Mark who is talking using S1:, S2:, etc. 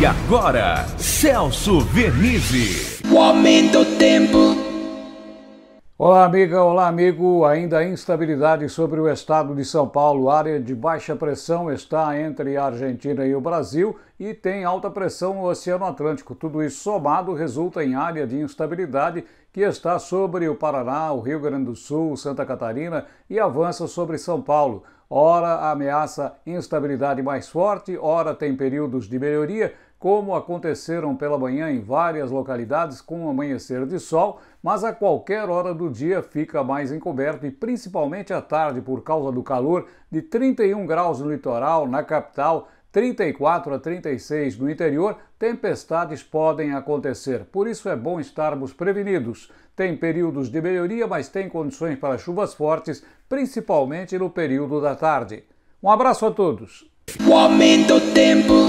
S1: E agora, Celso Vernizzi.
S2: O aumento do tempo.
S3: Olá, amiga, olá, amigo. Ainda a instabilidade sobre o estado de São Paulo. A área de baixa pressão está entre a Argentina e o Brasil e tem alta pressão no Oceano Atlântico. Tudo isso somado resulta em área de instabilidade que está sobre o Paraná, o Rio Grande do Sul, Santa Catarina e avança sobre São Paulo. Ora ameaça instabilidade mais forte, ora tem períodos de melhoria, como aconteceram pela manhã em várias localidades com um amanhecer de sol, mas a qualquer hora do dia fica mais encoberto e principalmente à tarde por causa do calor de 31 graus no litoral, na capital, 34 a 36 no interior, tempestades podem acontecer. Por isso é bom estarmos prevenidos. Tem períodos de melhoria, mas tem condições para chuvas fortes, principalmente no período da tarde. Um abraço a todos. O aumento tempo.